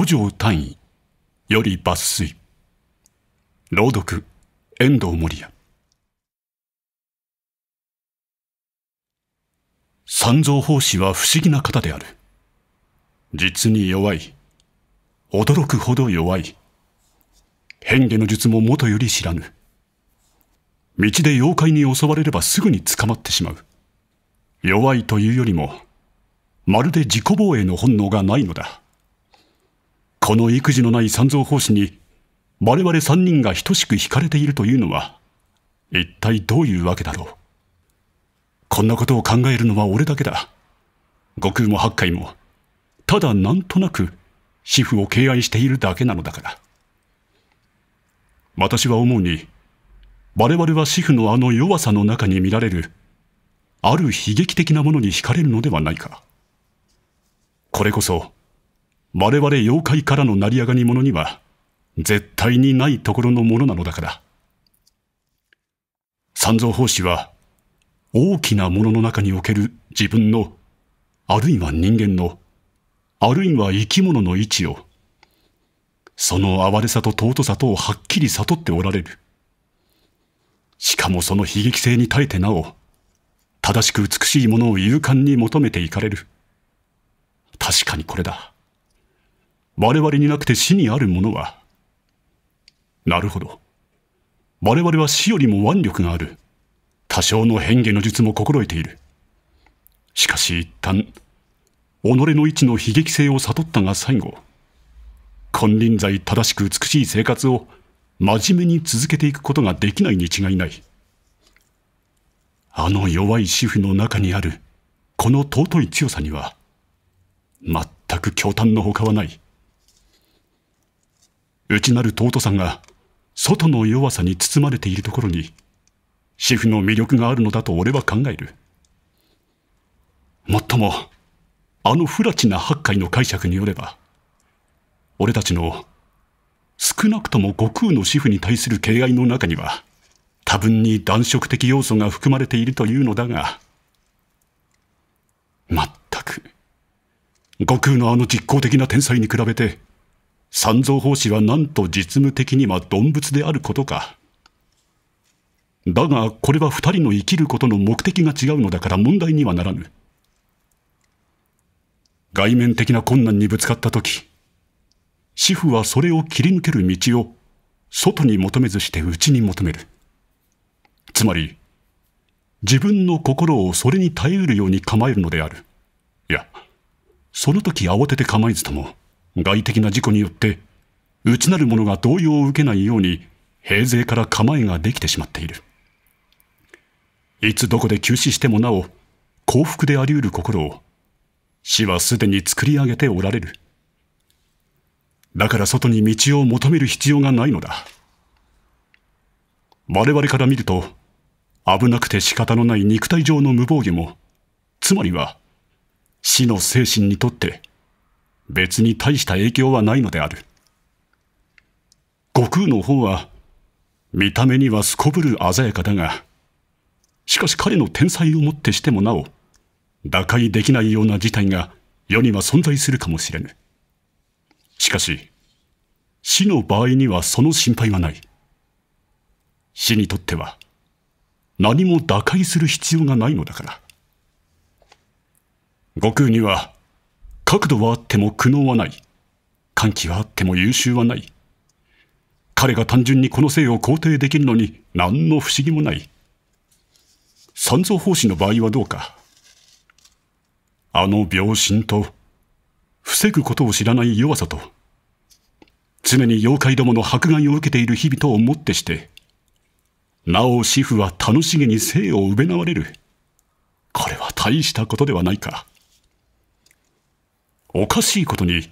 五条単位より抜粋朗読遠藤守也三蔵法師は不思議な方である実に弱い驚くほど弱い変化の術も元より知らぬ道で妖怪に襲われればすぐに捕まってしまう弱いというよりもまるで自己防衛の本能がないのだこの育児のない三蔵法師に我々三人が等しく惹かれているというのは一体どういうわけだろうこんなことを考えるのは俺だけだ悟空も八海もただなんとなく主婦を敬愛しているだけなのだから私は思うに我々は主婦のあの弱さの中に見られるある悲劇的なものに惹かれるのではないかこれこそ我々妖怪からの成り上がり者には、絶対にないところのものなのだから。三蔵法師は、大きなものの中における自分の、あるいは人間の、あるいは生き物の位置を、その哀れさと尊さとをはっきり悟っておられる。しかもその悲劇性に耐えてなお、正しく美しいものを勇敢に求めていかれる。確かにこれだ。我々になくて死にあるものは。なるほど。我々は死よりも腕力がある。多少の変化の術も心得ている。しかし一旦、己の位置の悲劇性を悟ったが最後、金輪際正しく美しい生活を真面目に続けていくことができないに違いない。あの弱い主婦の中にある、この尊い強さには、全く驚嘆のほかはない。内なる尊さが外の弱さに包まれているところに主婦の魅力があるのだと俺は考えるもっともあの不埒な八海の解釈によれば俺たちの少なくとも悟空の主婦に対する敬愛の中には多分に男色的要素が含まれているというのだがまったく悟空のあの実効的な天才に比べて三蔵法師はなんと実務的には鈍物であることか。だが、これは二人の生きることの目的が違うのだから問題にはならぬ。外面的な困難にぶつかったとき、主婦はそれを切り抜ける道を外に求めずして内に求める。つまり、自分の心をそれに耐えうるように構えるのである。いや、その時慌てて構えずとも、外的な事故によって内なる者が動揺を受けないように平勢から構えができてしまっているいつどこで急死してもなお幸福であり得る心を死はすでに作り上げておられるだから外に道を求める必要がないのだ我々から見ると危なくて仕方のない肉体上の無防御もつまりは死の精神にとって別に大した影響はないのである。悟空の方は、見た目にはすこぶる鮮やかだが、しかし彼の天才をもってしてもなお、打開できないような事態が世には存在するかもしれぬ。しかし、死の場合にはその心配はない。死にとっては、何も打開する必要がないのだから。悟空には、角度はあっても苦悩はない。歓喜はあっても優秀はない。彼が単純にこの性を肯定できるのに何の不思議もない。三蔵法師の場合はどうか。あの病心と、防ぐことを知らない弱さと、常に妖怪どもの迫害を受けている日々と思ってして、なお主婦は楽しげに生を埋め直われる。これは大したことではないか。おかしいことに、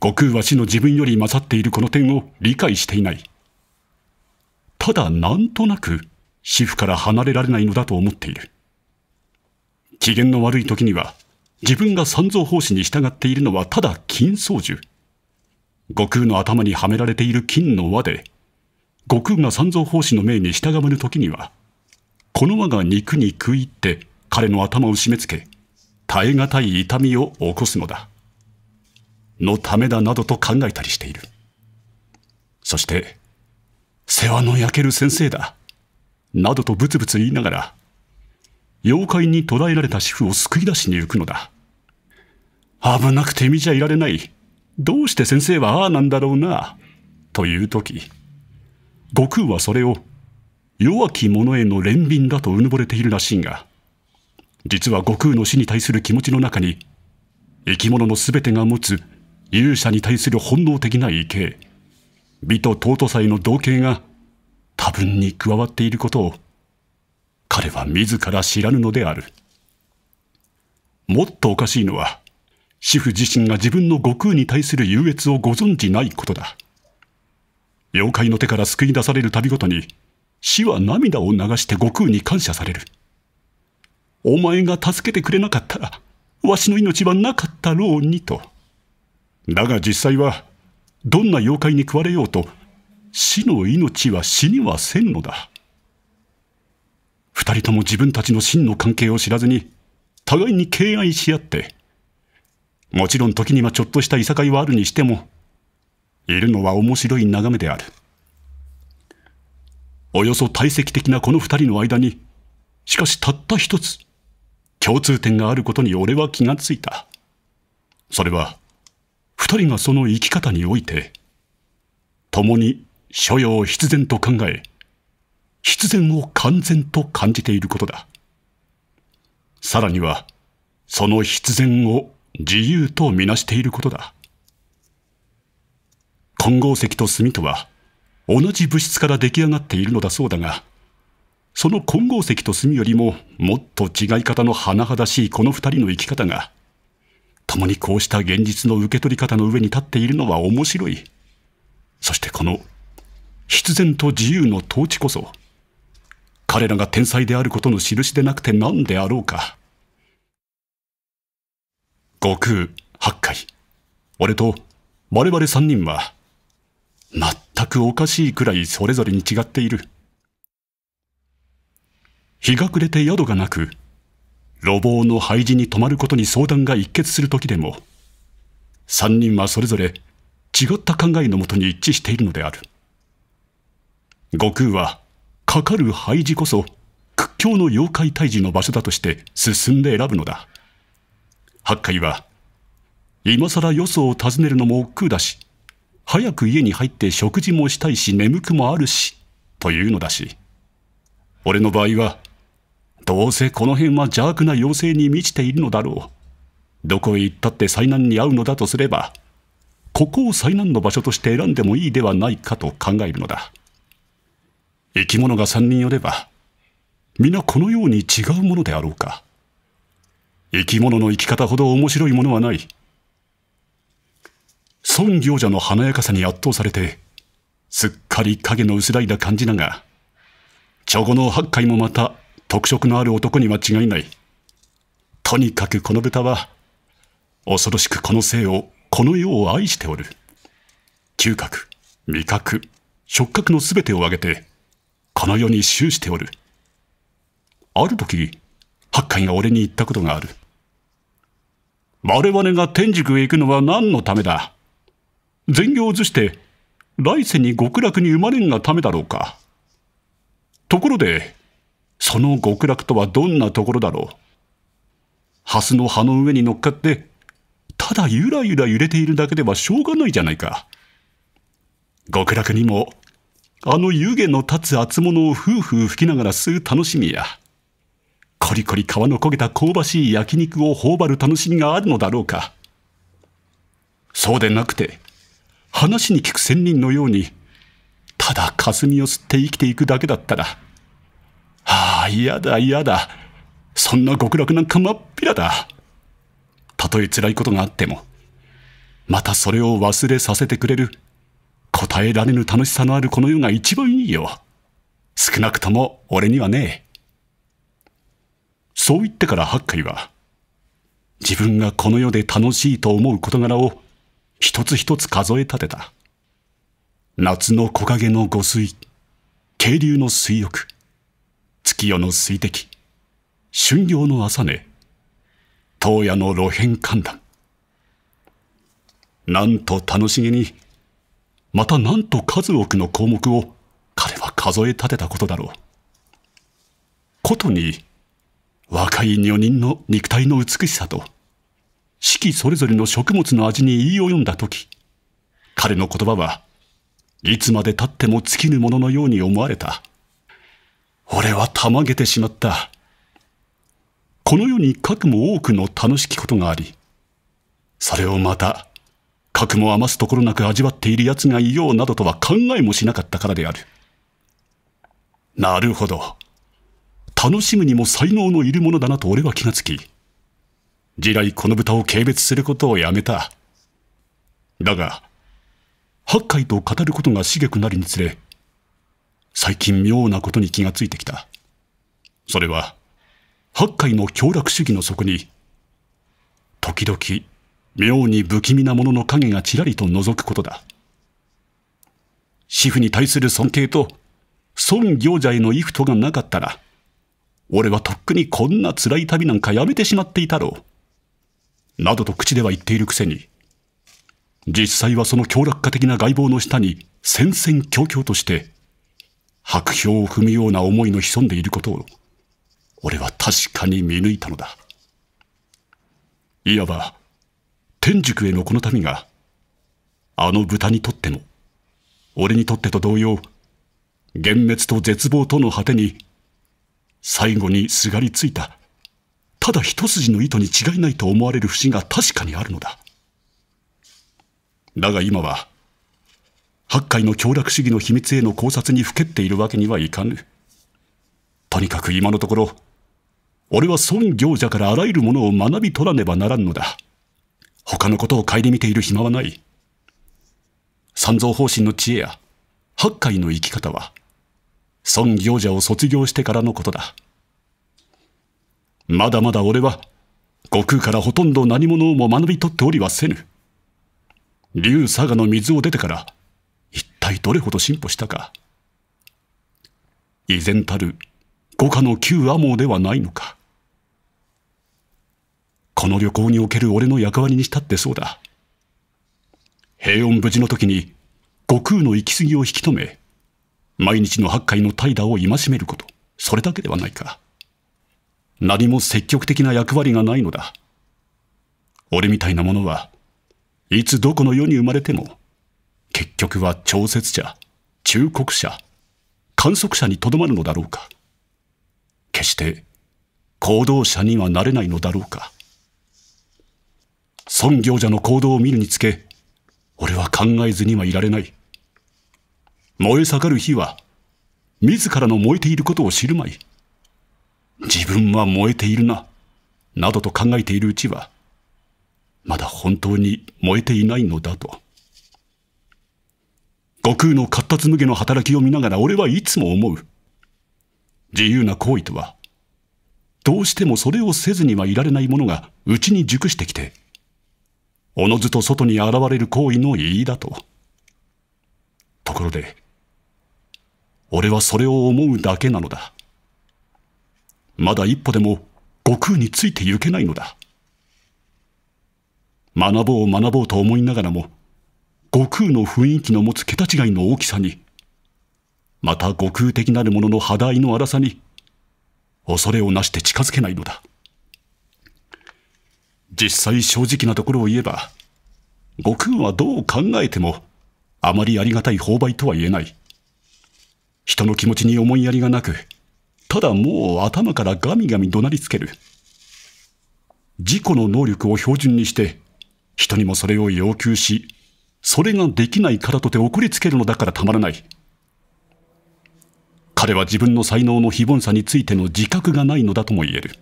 悟空は死の自分より勝っているこの点を理解していない。ただなんとなく、死父から離れられないのだと思っている。機嫌の悪い時には、自分が三蔵法師に従っているのはただ金操縦。悟空の頭にはめられている金の輪で、悟空が三蔵法師の命に従わぬ時には、この輪が肉に食い入って彼の頭を締め付け、耐え難い痛みを起こすのだ。のためだなどと考えたりしている。そして、世話の焼ける先生だ。などとブツブツ言いながら、妖怪に捕らえられた主婦を救い出しに行くのだ。危なくて見ちゃいられない。どうして先生はああなんだろうな。という時、悟空はそれを弱き者への憐憫だとうぬぼれているらしいが、実は悟空の死に対する気持ちの中に生き物の全てが持つ勇者に対する本能的な畏敬美と尊さへの同型が多分に加わっていることを彼は自ら知らぬのであるもっとおかしいのは主婦自身が自分の悟空に対する優越をご存じないことだ妖怪の手から救い出される度ごとに死は涙を流して悟空に感謝されるお前が助けてくれなかったら、わしの命はなかったろうにと。だが実際は、どんな妖怪に食われようと、死の命は死にはせんのだ。二人とも自分たちの真の関係を知らずに、互いに敬愛し合って、もちろん時にはちょっとしたいさかいはあるにしても、いるのは面白い眺めである。およそ体積的なこの二人の間に、しかしたった一つ、共通点があることに俺は気がついた。それは、二人がその生き方において、共に所要必然と考え、必然を完全と感じていることだ。さらには、その必然を自由とみなしていることだ。混合石と炭とは、同じ物質から出来上がっているのだそうだが、その金剛石と炭よりももっと違い方の甚だしいこの二人の生き方が、共にこうした現実の受け取り方の上に立っているのは面白い。そしてこの必然と自由の統治こそ、彼らが天才であることの印でなくて何であろうか。悟空、八海、俺と我々三人は、全くおかしいくらいそれぞれに違っている。日が暮れて宿がなく、路傍の廃寺に泊まることに相談が一決する時でも、三人はそれぞれ違った考えのもとに一致しているのである。悟空は、かかる廃寺こそ、屈強の妖怪退治の場所だとして進んで選ぶのだ。八海は、今更よそを訪ねるのも億劫だし、早く家に入って食事もしたいし眠くもあるし、というのだし。俺の場合は、どうせこの辺は邪悪な妖精に満ちているのだろうどこへ行ったって災難に遭うのだとすればここを災難の場所として選んでもいいではないかと考えるのだ生き物が3人寄れば皆このように違うものであろうか生き物の生き方ほど面白いものはない孫行者の華やかさに圧倒されてすっかり影の薄らいだ感じだがチョゴの八海もまた特色のある男には違いない。とにかくこの豚は、恐ろしくこの性を、この世を愛しておる。嗅覚、味覚、触覚の全てを挙げて、この世に終しておる。ある時、八海が俺に言ったことがある。我々が天竺へ行くのは何のためだ善行を図して、来世に極楽に生まれんがためだろうか。ところで、その極楽とはどんなところだろう。蓮の葉の上に乗っかって、ただゆらゆら揺れているだけではしょうがないじゃないか。極楽にも、あの湯気の立つ厚物を夫婦吹きながら吸う楽しみや、コリコリ皮の焦げた香ばしい焼肉を頬張る楽しみがあるのだろうか。そうでなくて、話に聞く仙人のように、ただ霞を吸って生きていくだけだったら、はあ、嫌だ嫌だ。そんな極楽なんかまっぴらだ。たとえ辛いことがあっても、またそれを忘れさせてくれる、答えられぬ楽しさのあるこの世が一番いいよ。少なくとも俺にはね。そう言ってから八海は、自分がこの世で楽しいと思う事柄を一つ一つ数え立てた。夏の木陰の御水、渓流の水浴、月夜の水滴春行の朝寝当夜の露辺寒暖なんと楽しげにまたなんと数多くの項目を彼は数え立てたことだろうことに若い女人の肉体の美しさと四季それぞれの食物の味に言い及んだ時彼の言葉はいつまでたっても尽きぬもののように思われた。俺はたまげてしまった。この世にかくも多くの楽しきことがあり、それをまた、かくも余すところなく味わっている奴がいようなどとは考えもしなかったからである。なるほど。楽しむにも才能のいるものだなと俺は気がつき、地雷この豚を軽蔑することをやめた。だが、八海と語ることがげくなりにつれ、最近妙なことに気がついてきた。それは、八海の強楽主義の底に、時々、妙に不気味なものの影がちらりと覗くことだ。主婦に対する尊敬と、孫行者への意フとがなかったら、俺はとっくにこんな辛い旅なんかやめてしまっていたろう。などと口では言っているくせに、実際はその強楽化的な外貌の下に戦々恐々として、白氷を踏むような思いの潜んでいることを、俺は確かに見抜いたのだ。いわば、天竺へのこの民が、あの豚にとっても、俺にとってと同様、幻滅と絶望との果てに、最後にすがりついた、ただ一筋の糸に違いないと思われる節が確かにあるのだ。だが今は、八海の協楽主義の秘密への考察にふけっているわけにはいかぬ。とにかく今のところ、俺は孫行者からあらゆるものを学び取らねばならんのだ。他のことを顧みている暇はない。三蔵方針の知恵や八海の生き方は、孫行者を卒業してからのことだ。まだまだ俺は、悟空からほとんど何者をも学び取っておりはせぬ。竜佐賀の水を出てから、体どれほど進歩したか依然たる五家の旧阿モではないのかこの旅行における俺の役割にしたってそうだ平穏無事の時に悟空の行き過ぎを引き止め毎日の八海の怠惰を戒めることそれだけではないか何も積極的な役割がないのだ俺みたいなものはいつどこの世に生まれても結局は調節者、忠告者、観測者にとどまるのだろうか。決して行動者にはなれないのだろうか。孫行者の行動を見るにつけ、俺は考えずにはいられない。燃え盛る火は、自らの燃えていることを知るまい。自分は燃えているな、などと考えているうちは、まだ本当に燃えていないのだと。悟空の活達無下の働きを見ながら俺はいつも思う。自由な行為とは、どうしてもそれをせずにはいられないものが内に熟してきて、おのずと外に現れる行為の言いだと。ところで、俺はそれを思うだけなのだ。まだ一歩でも悟空について行けないのだ。学ぼう学ぼうと思いながらも、悟空の雰囲気の持つ桁違いの大きさに、また悟空的なるものの肌合いの荒さに、恐れをなして近づけないのだ。実際正直なところを言えば、悟空はどう考えても、あまりありがたい勾配とは言えない。人の気持ちに思いやりがなく、ただもう頭からガミガミ怒鳴りつける。自己の能力を標準にして、人にもそれを要求し、それができないからとて送りつけるのだからたまらない。彼は自分の才能の非凡さについての自覚がないのだとも言える。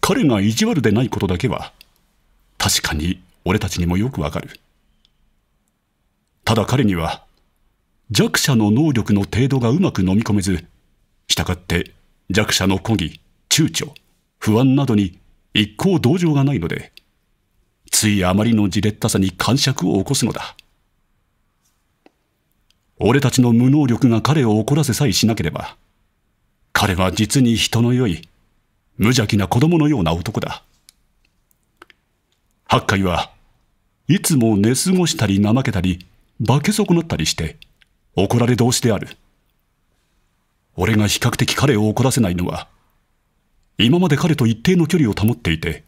彼が意地悪でないことだけは、確かに俺たちにもよくわかる。ただ彼には、弱者の能力の程度がうまく飲み込めず、したがって弱者の抗議、躊躇、不安などに一向同情がないので、ついあまりのじれったさに感触を起こすのだ。俺たちの無能力が彼を怒らせさえしなければ、彼は実に人の良い、無邪気な子供のような男だ。八海はいつも寝過ごしたり怠けたり、化け損なったりして、怒られ同士である。俺が比較的彼を怒らせないのは、今まで彼と一定の距離を保っていて、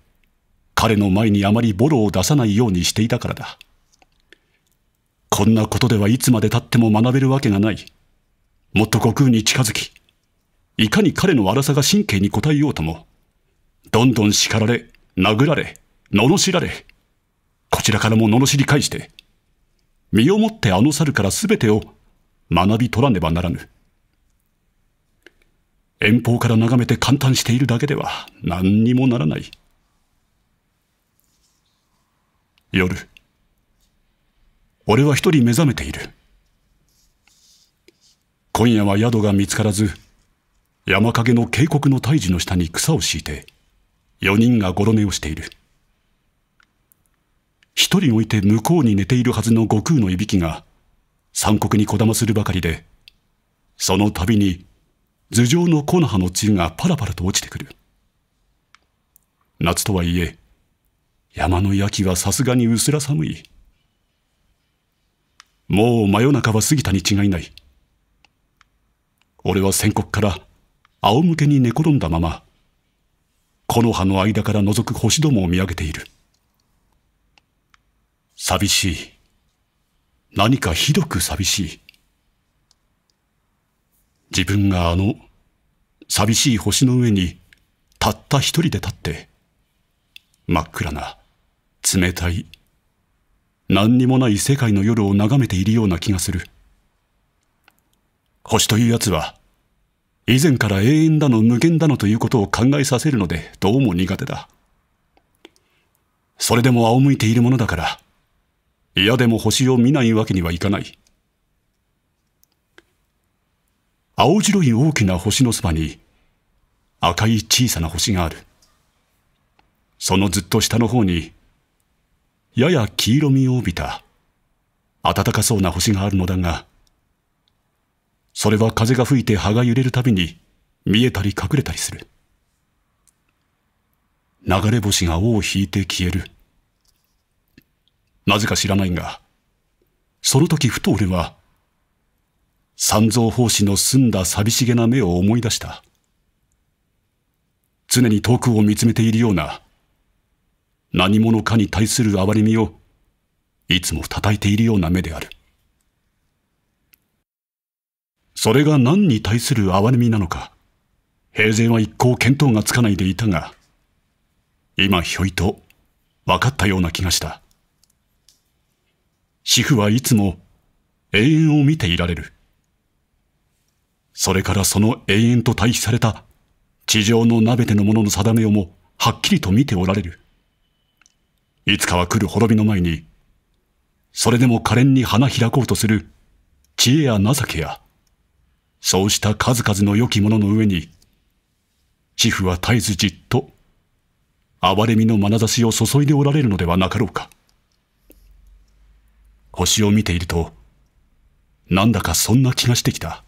彼の前にあまりボロを出さないようにしていたからだ。こんなことではいつまで経っても学べるわけがない。もっと悟空に近づき、いかに彼の荒さが神経に応えようとも、どんどん叱られ、殴られ、罵られ、こちらからも罵り返して、身をもってあの猿から全てを学び取らねばならぬ。遠方から眺めて簡単しているだけでは何にもならない。夜俺は一人目覚めている今夜は宿が見つからず山陰の渓谷の大児の下に草を敷いて4人がごろ寝をしている一人置いて向こうに寝ているはずの悟空のいびきが三国にこだまするばかりでその度に頭上の木の葉の露がパラパラと落ちてくる夏とはいえ山の焼きはさすがに薄ら寒い。もう真夜中は過ぎたに違いない。俺は宣告から仰向けに寝転んだまま、木の葉の間から覗く星どもを見上げている。寂しい。何かひどく寂しい。自分があの寂しい星の上にたった一人で立って、真っ暗な冷たい何にもない世界の夜を眺めているような気がする星というやつは以前から永遠だの無限だのということを考えさせるのでどうも苦手だそれでも仰向いているものだから嫌でも星を見ないわけにはいかない青白い大きな星のそばに赤い小さな星があるそのずっと下の方にやや黄色みを帯びた、暖かそうな星があるのだが、それは風が吹いて葉が揺れるたびに見えたり隠れたりする。流れ星が尾を引いて消える。なぜか知らないが、その時ふと俺は、三蔵法師の澄んだ寂しげな目を思い出した。常に遠くを見つめているような何者かに対する憐れみをいつも叩いているような目である。それが何に対する憐れみなのか、平然は一向見当がつかないでいたが、今ひょいと分かったような気がした。主婦はいつも永遠を見ていられる。それからその永遠と対比された地上の鍋でのものの定めをもはっきりと見ておられる。いつかは来る滅びの前に、それでも可憐に花開こうとする知恵や情けや、そうした数々の良きものの上に、主婦は絶えずじっと、憐れみの眼差しを注いでおられるのではなかろうか。星を見ていると、なんだかそんな気がしてきた。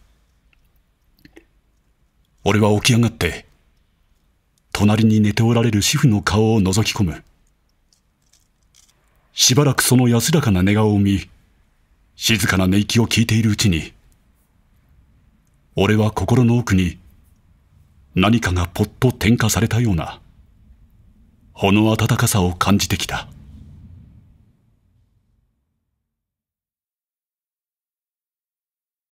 俺は起き上がって、隣に寝ておられる主婦の顔を覗き込む。しばらくその安らかな寝顔を見、静かな寝息を聞いているうちに、俺は心の奥に何かがぽっと転化されたような、ほの温かさを感じてきた。